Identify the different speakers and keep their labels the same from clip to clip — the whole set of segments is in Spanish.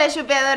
Speaker 1: Hola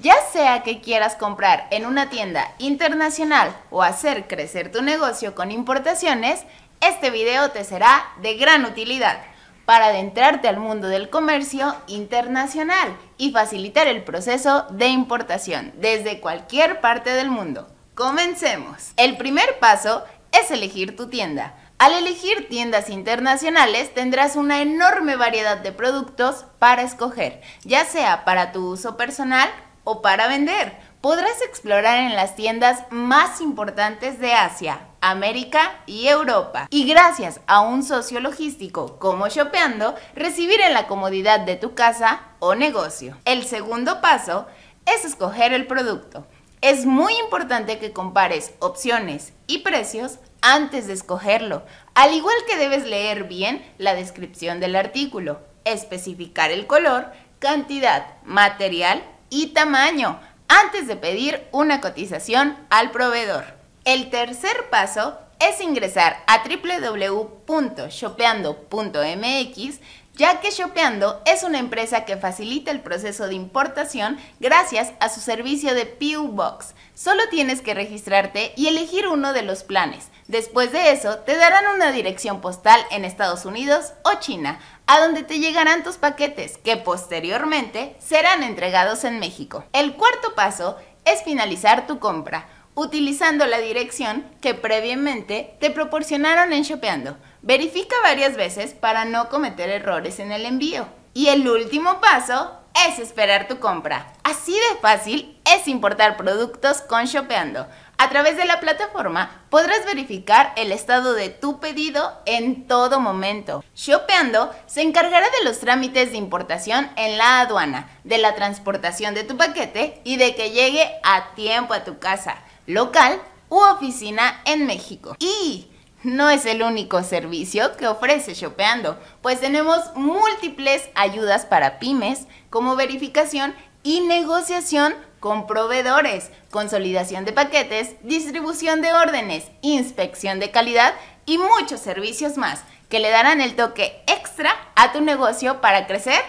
Speaker 1: ya sea que quieras comprar en una tienda internacional o hacer crecer tu negocio con importaciones, este video te será de gran utilidad para adentrarte al mundo del comercio internacional y facilitar el proceso de importación desde cualquier parte del mundo. Comencemos. El primer paso es elegir tu tienda. Al elegir tiendas internacionales tendrás una enorme variedad de productos para escoger, ya sea para tu uso personal o para vender. Podrás explorar en las tiendas más importantes de Asia, América y Europa. Y gracias a un socio logístico como Shopeando, recibir en la comodidad de tu casa o negocio. El segundo paso es escoger el producto. Es muy importante que compares opciones y precios antes de escogerlo, al igual que debes leer bien la descripción del artículo, especificar el color, cantidad, material y tamaño antes de pedir una cotización al proveedor. El tercer paso es ingresar a www.shopeando.mx ya que Shopeando es una empresa que facilita el proceso de importación gracias a su servicio de PU Box. Solo tienes que registrarte y elegir uno de los planes. Después de eso, te darán una dirección postal en Estados Unidos o China, a donde te llegarán tus paquetes, que posteriormente serán entregados en México. El cuarto paso es finalizar tu compra utilizando la dirección que previamente te proporcionaron en Shopeando. Verifica varias veces para no cometer errores en el envío. Y el último paso es esperar tu compra. Así de fácil es importar productos con Shopeando. A través de la plataforma podrás verificar el estado de tu pedido en todo momento. Shopeando se encargará de los trámites de importación en la aduana, de la transportación de tu paquete y de que llegue a tiempo a tu casa local u oficina en México. Y no es el único servicio que ofrece Shopeando, pues tenemos múltiples ayudas para pymes como verificación y negociación con proveedores, consolidación de paquetes, distribución de órdenes, inspección de calidad y muchos servicios más que le darán el toque extra a tu negocio para crecer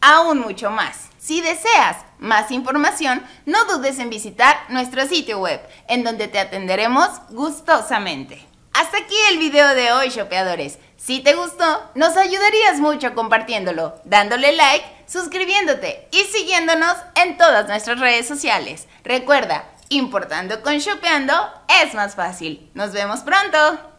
Speaker 1: aún mucho más. Si deseas más información, no dudes en visitar nuestro sitio web, en donde te atenderemos gustosamente. Hasta aquí el video de hoy, shopeadores. Si te gustó, nos ayudarías mucho compartiéndolo, dándole like, suscribiéndote y siguiéndonos en todas nuestras redes sociales. Recuerda, importando con shopeando es más fácil. Nos vemos pronto.